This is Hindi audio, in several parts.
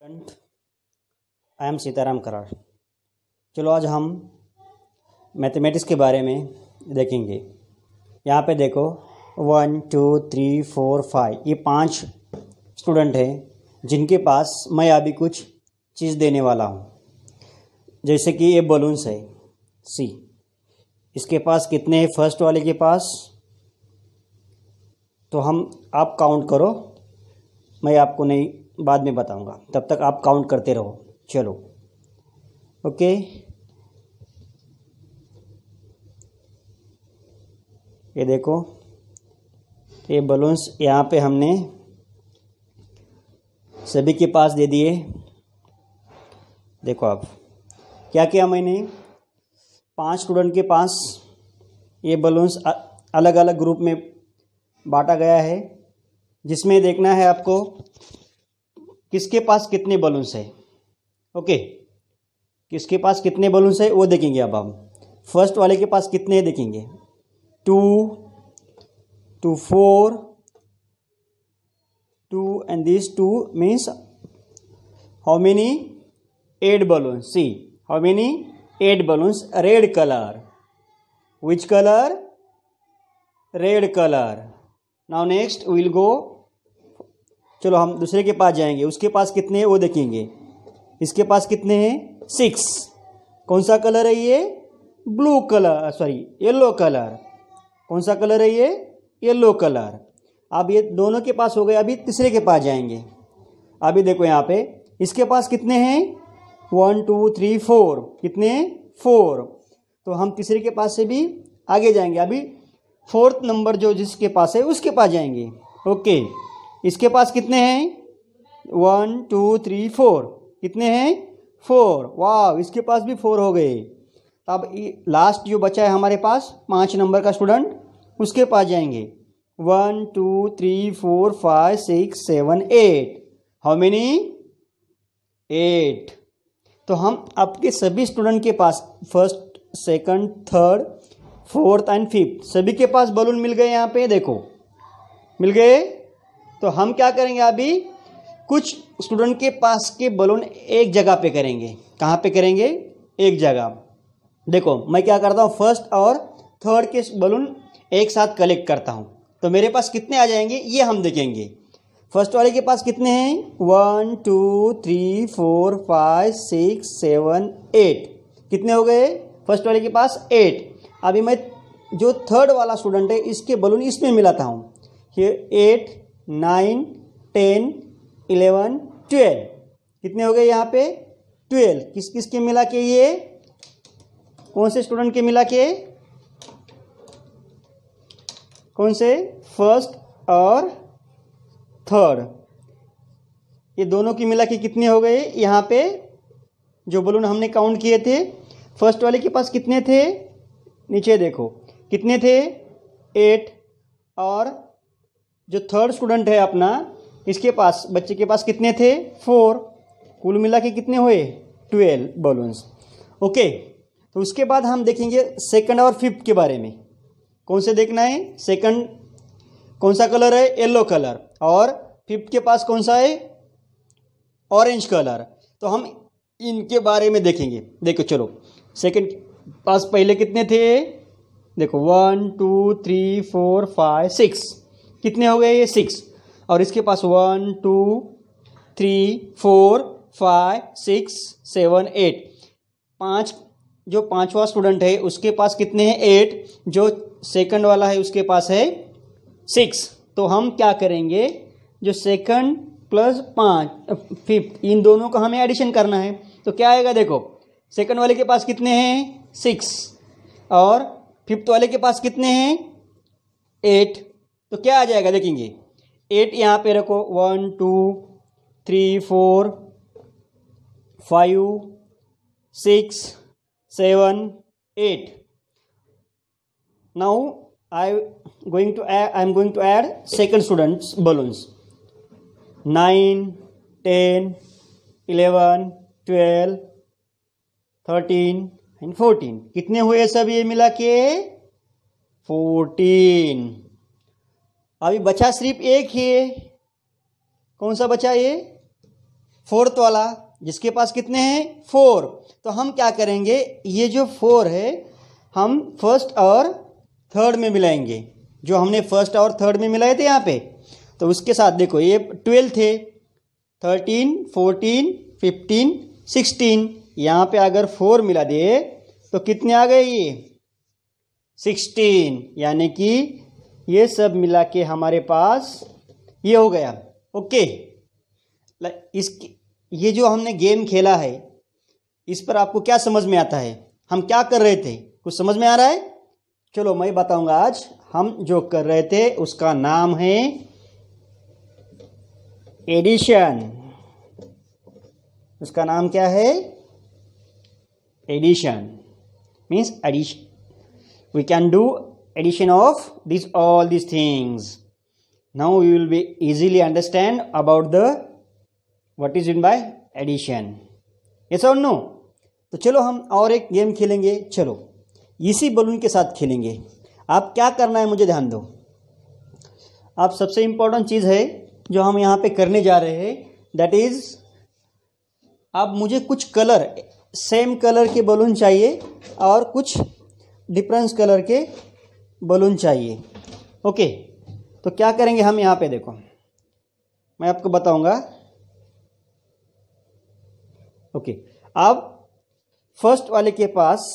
स्टूडेंट आई एम सीताराम करार चलो आज हम मैथमेटिक्स के बारे में देखेंगे यहाँ पे देखो one two three four five ये पांच स्टूडेंट हैं जिनके पास मैं अभी कुछ चीज़ देने वाला हूँ जैसे कि ये बलून्स है सी इसके पास कितने हैं फर्स्ट वाले के पास तो हम आप काउंट करो मैं आपको नहीं बाद में बताऊंगा तब तक आप काउंट करते रहो चलो ओके ये देखो ये बलून्स यहाँ पे हमने सभी के पास दे दिए देखो आप क्या किया मैंने पांच स्टूडेंट के पास ये बलून्स अलग अलग ग्रुप में बांटा गया है जिसमें देखना है आपको किसके पास कितने बलून्स है ओके किसके पास कितने बलून्स है वो देखेंगे अब हम फर्स्ट वाले के पास कितने है देखेंगे two two four two and this two means how many eight balloon see how many eight balloons red colour which colour red colour now next will go चलो हम दूसरे के पास जाएंगे उसके पास कितने हैं वो देखेंगे इसके पास कितने हैं सिक्स कौन सा कलर है ये blue colour sorry yellow colour कौन सा कलर है ये येलो कलर अब ये दोनों के पास हो गए अभी तीसरे के पास जाएंगे अभी देखो यहाँ पे इसके पास कितने हैं वन टू थ्री फोर कितने फोर तो हम तीसरे के पास से भी आगे जाएंगे अभी फोर्थ नंबर जो जिसके पास है उसके पास जाएंगे ओके okay. इसके पास कितने हैं वन टू थ्री फोर कितने हैं फोर वाह इसके पास भी फोर हो गए तो अब लास्ट जो बचा है हमारे पास पाँच नंबर का स्टूडेंट उसके पास जाएंगे one two three four five six seven eight how many eight तो हम आपके सभी स्टूडेंट के पास first second third fourth and fifth सभी के पास बलून मिल गए यहाँ पे देखो मिल गए तो हम क्या करेंगे अभी कुछ स्टूडेंट के पास के बलून एक जगह पे करेंगे कहाँ पे करेंगे एक जगह देखो मैं क्या करता हूँ फर्स्ट और थर्ड के बलून एक साथ कलेक्ट करता हूँ तो मेरे पास कितने आ जाएंगे ये हम देखेंगे फर्स्ट वाले के पास कितने हैं one two three four five six seven eight कितने हो गए फर्स्ट वाले के पास एट अभी मैं जो थर्ड वाला स्टूडेंट है इसके बलून इसमें मिलाता हूँ ये eight nine ten eleven twelve कितने हो गए यहाँ पे ट्वेल्व किस किस के मिला के ये कौन से स्टूडेंट के मिला के कौन से फर्स्ट और थर्ड ये दोनों की मिला के कितने हो गए यहाँ पे जो बलून हमने काउंट किए थे फर्स्ट वाले के पास कितने थे नीचे देखो कितने थे एट और जो थर्ड स्टूडेंट है अपना इसके पास बच्चे के पास कितने थे फोर कुल मिला के कितने हुए ट्वेल्व बलून्स ओके तो उसके बाद हम देखेंगे सेकंड और फिफ्थ के बारे में कौन से देखना है सेकंड कौन सा कलर है येलो कलर और फिफ्थ के पास कौन सा है ऑरेंज कलर तो हम इनके बारे में देखेंगे देखो चलो सेकंड पास पहले कितने थे देखो one two three four five six कितने हो गए ये सिक्स और इसके पास one two three four five six seven eight पाँच जो पांचवा स्टूडेंट है उसके पास कितने हैं एट जो सेकंड वाला है उसके पास है सिक्स तो हम क्या करेंगे जो सेकंड प्लस पाँच फिफ्थ इन दोनों का हमें एडिशन करना है तो क्या आएगा देखो सेकंड वाले के पास कितने हैं सिक्स और फिफ्थ वाले के पास कितने हैं एट तो क्या आ जाएगा देखेंगे एट यहाँ पे रखो one two three four five six seven eight now I going to I am going to add second students balloons nine ten eleven twelve thirteen and fourteen कितने हुए सब ये मिला के फोर्टीन अभी बचा सिर्फ एक ही है कौन सा बचा ये फोर्थ वाला जिसके पास कितने हैं फोर तो हम क्या करेंगे ये जो फोर है हम फर्स्ट और थर्ड में मिलाएंगे जो हमने फर्स्ट और थर्ड में मिलाए थे यहाँ पे तो उसके साथ देखो ये ट्वेल्थ है थर्टीन फोर्टीन फिफ्टीन सिक्सटीन यहाँ पे अगर फोर मिला दिए तो कितने आ गए ये सिक्सटीन यानी कि ये सब मिला के हमारे पास ये हो गया ओके इस ये जो हमने गेम खेला है इस पर आपको क्या समझ में आता है हम क्या कर रहे थे कुछ समझ में आ रहा है चलो मैं बताऊंगा आज हम जो कर रहे थे उसका नाम है एडिशन उसका नाम क्या है addition means addition we can do addition of these all these things now you will be easily understand about the what is in by addition yes or no तो चलो हम और एक गेम खेलेंगे चलो इसी बलून के साथ खेलेंगे आप क्या करना है मुझे ध्यान दो आप सबसे इम्पोर्टेंट चीज़ है जो हम यहाँ पे करने जा रहे हैं दैट इज़ आप मुझे कुछ कलर सेम कलर के बलून चाहिए और कुछ डिफरेंस कलर के बलून चाहिए ओके तो क्या करेंगे हम यहाँ पे देखो मैं आपको बताऊंगा ओके अब फर्स्ट वाले के पास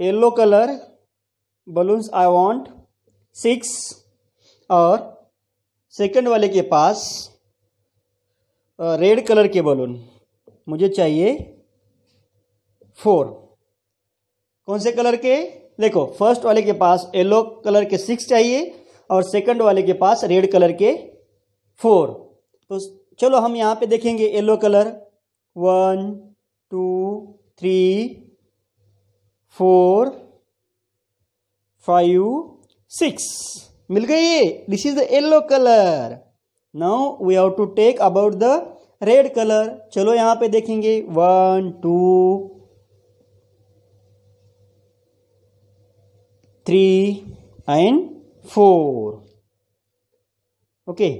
yellow colour balloons I want six और सेकंड वाले के पास रेड कलर के बलून मुझे चाहिए फोर कौन से कलर के देखो फर्स्ट वाले के पास येलो कलर के सिक्स चाहिए और सेकंड वाले के पास रेड कलर के फोर तो चलो हम यहाँ पे देखेंगे yellow colour one two three four five six मिल गई this is the yellow colour now we have to take about the red colour चलो यहाँ पे देखेंगे one two 3 and 4 okay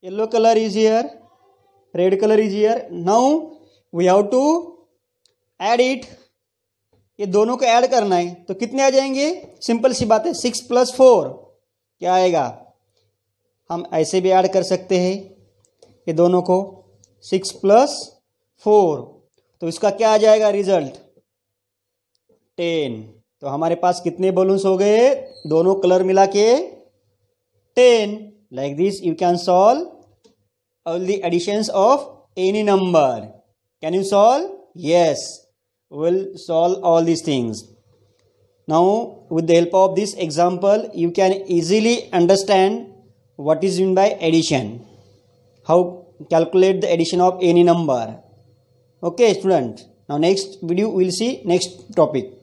yellow color is here red color is here now we have to add it ये दोनों को ऐड करना है तो कितने आ जाएंगे सिंपल सी बात है सिक्स प्लस फोर क्या आएगा हम ऐसे भी ऐड कर सकते हैं ये दोनों को सिक्स प्लस फोर तो इसका क्या आ जाएगा रिजल्ट टेन तो हमारे पास कितने बलून्स हो गए दोनों कलर मिला के ten like this you can solve all the additions of any number can you solve yes will solve all these things. Now, with the help of this example, you can easily understand what is meant by addition. How calculate the addition of any number. Okay, student. Now, next video we will see next topic.